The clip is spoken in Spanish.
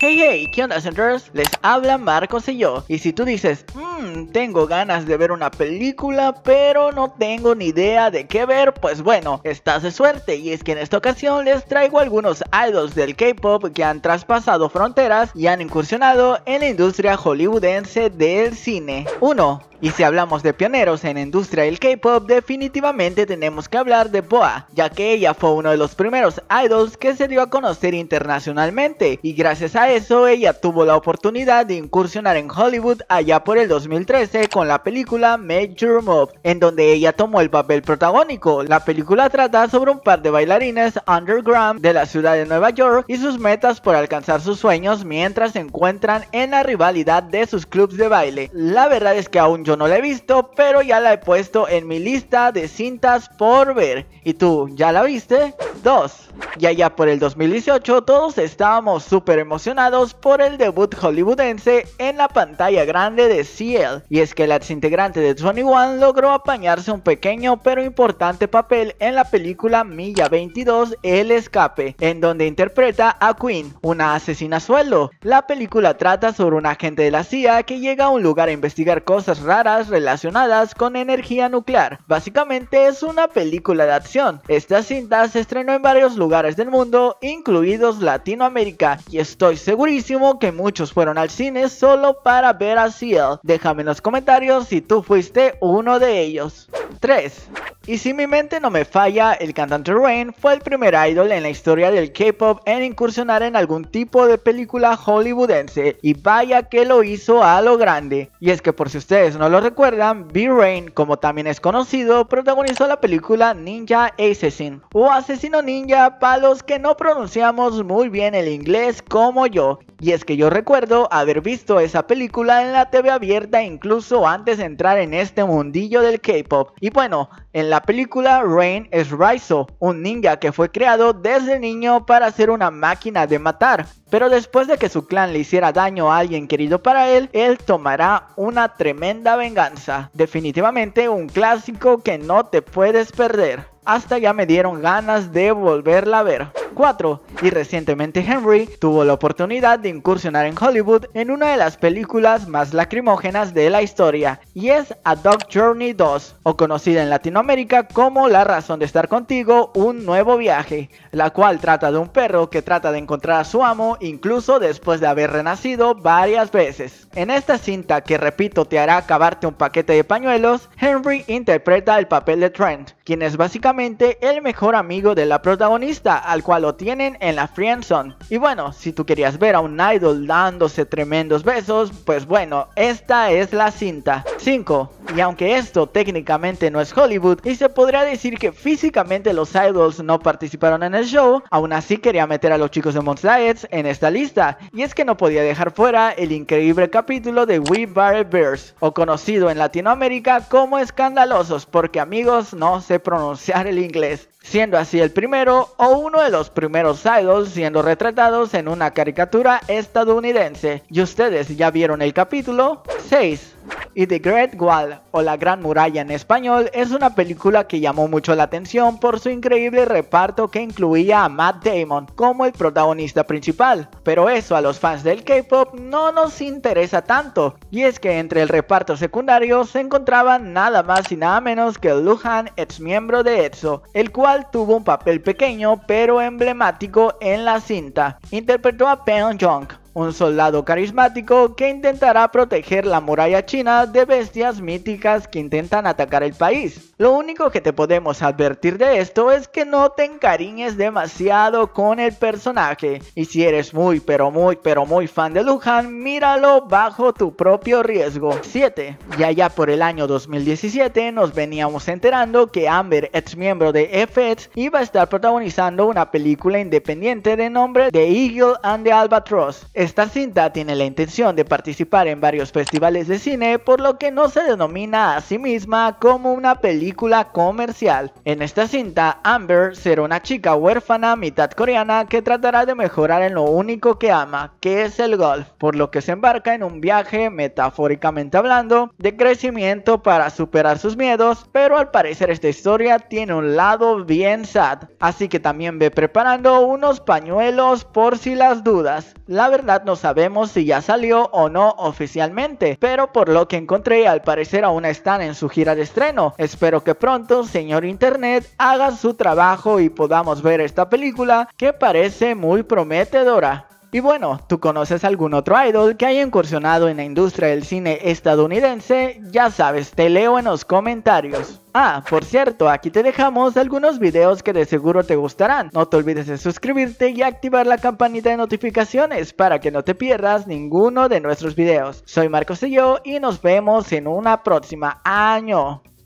Hey hey, ¿qué onda Centers? Les habla Marcos y yo. Y si tú dices, mmm, tengo ganas de ver una película, pero no tengo ni idea de qué ver, pues bueno, estás de suerte. Y es que en esta ocasión les traigo algunos idols del K-pop que han traspasado fronteras y han incursionado en la industria hollywoodense del cine. 1. Y si hablamos de pioneros en la industria del K-pop, definitivamente tenemos que hablar de Boa, ya que ella fue uno de los primeros idols que se dio a conocer internacionalmente, y gracias a eso ella tuvo la oportunidad de incursionar en Hollywood allá por el 2013 con la película Major Move, en donde ella tomó el papel protagónico. La película trata sobre un par de bailarines underground de la ciudad de Nueva York y sus metas por alcanzar sus sueños mientras se encuentran en la rivalidad de sus clubes de baile. La verdad es que aún yo no la he visto, pero ya la he puesto en mi lista de cintas por ver. ¿Y tú, ya la viste? 2. Ya ya por el 2018 todos estábamos súper emocionados por el debut hollywoodense en la pantalla grande de Ciel, y es que el exintegrante integrante de 21 logró apañarse un pequeño pero importante papel en la película Milla 22 El Escape, en donde interpreta a Quinn, una asesina sueldo. La película trata sobre un agente de la CIA que llega a un lugar a investigar cosas raras relacionadas con energía nuclear. Básicamente es una película de acción. Esta cinta se estrenó en varios lugares lugares del mundo, incluidos Latinoamérica, y estoy segurísimo que muchos fueron al cine solo para ver a Seal. Déjame en los comentarios si tú fuiste uno de ellos. 3. Y si mi mente no me falla, el cantante Rain fue el primer idol en la historia del K-pop en incursionar en algún tipo de película hollywoodense, y vaya que lo hizo a lo grande. Y es que por si ustedes no lo recuerdan, B-Rain, como también es conocido, protagonizó la película Ninja Assassin, o Asesino Ninja para los que no pronunciamos muy bien el inglés como yo, y es que yo recuerdo haber visto esa película en la TV abierta incluso antes de entrar en este mundillo del K-pop. Y bueno, en la película Rain es Raizo, un ninja que fue creado desde niño para ser una máquina de matar. Pero después de que su clan le hiciera daño a alguien querido para él, él tomará una tremenda venganza. Definitivamente un clásico que no te puedes perder. Hasta ya me dieron ganas de volverla a ver y recientemente Henry tuvo la oportunidad de incursionar en Hollywood en una de las películas más lacrimógenas de la historia y es A Dog Journey 2 o conocida en Latinoamérica como La razón de estar contigo, un nuevo viaje, la cual trata de un perro que trata de encontrar a su amo incluso después de haber renacido varias veces. En esta cinta que repito te hará acabarte un paquete de pañuelos, Henry interpreta el papel de Trent, quien es básicamente el mejor amigo de la protagonista al cual tienen en la friendzone. Y bueno, si tú querías ver a un idol dándose tremendos besos, pues bueno, esta es la cinta. 5. Y aunque esto técnicamente no es Hollywood y se podría decir que físicamente los idols no participaron en el show, aún así quería meter a los chicos de Monster en esta lista. Y es que no podía dejar fuera el increíble capítulo de We Bare Bears, o conocido en Latinoamérica como Escandalosos, porque amigos no sé pronunciar el inglés siendo así el primero o uno de los primeros idols siendo retratados en una caricatura estadounidense. ¿Y ustedes ya vieron el capítulo? 6 y The Great Wall o La Gran Muralla en español es una película que llamó mucho la atención por su increíble reparto que incluía a Matt Damon como el protagonista principal, pero eso a los fans del K-Pop no nos interesa tanto, y es que entre el reparto secundario se encontraban nada más y nada menos que Luhan, ex miembro de EXO, el cual tuvo un papel pequeño pero emblemático en la cinta, interpretó a Jong un soldado carismático que intentará proteger la muralla china de bestias míticas que intentan atacar el país. Lo único que te podemos advertir de esto es que no te encariñes demasiado con el personaje y si eres muy pero muy pero muy fan de Luján, míralo bajo tu propio riesgo. 7. Ya ya por el año 2017 nos veníamos enterando que Amber, ex miembro de FX, iba a estar protagonizando una película independiente de nombre The Eagle and the Albatross. Esta cinta tiene la intención de participar en varios festivales de cine, por lo que no se denomina a sí misma como una película comercial. En esta cinta, Amber será una chica huérfana mitad coreana que tratará de mejorar en lo único que ama, que es el golf, por lo que se embarca en un viaje, metafóricamente hablando, de crecimiento para superar sus miedos, pero al parecer esta historia tiene un lado bien sad, así que también ve preparando unos pañuelos por si las dudas. La verdad no sabemos si ya salió o no oficialmente, pero por lo que encontré al parecer aún están en su gira de estreno. Espero que pronto, señor Internet, haga su trabajo y podamos ver esta película que parece muy prometedora. Y bueno, ¿tú conoces algún otro idol que haya incursionado en la industria del cine estadounidense? Ya sabes, te leo en los comentarios. Ah, por cierto, aquí te dejamos algunos videos que de seguro te gustarán. No te olvides de suscribirte y activar la campanita de notificaciones para que no te pierdas ninguno de nuestros videos. Soy Marcos y yo y nos vemos en una próxima año.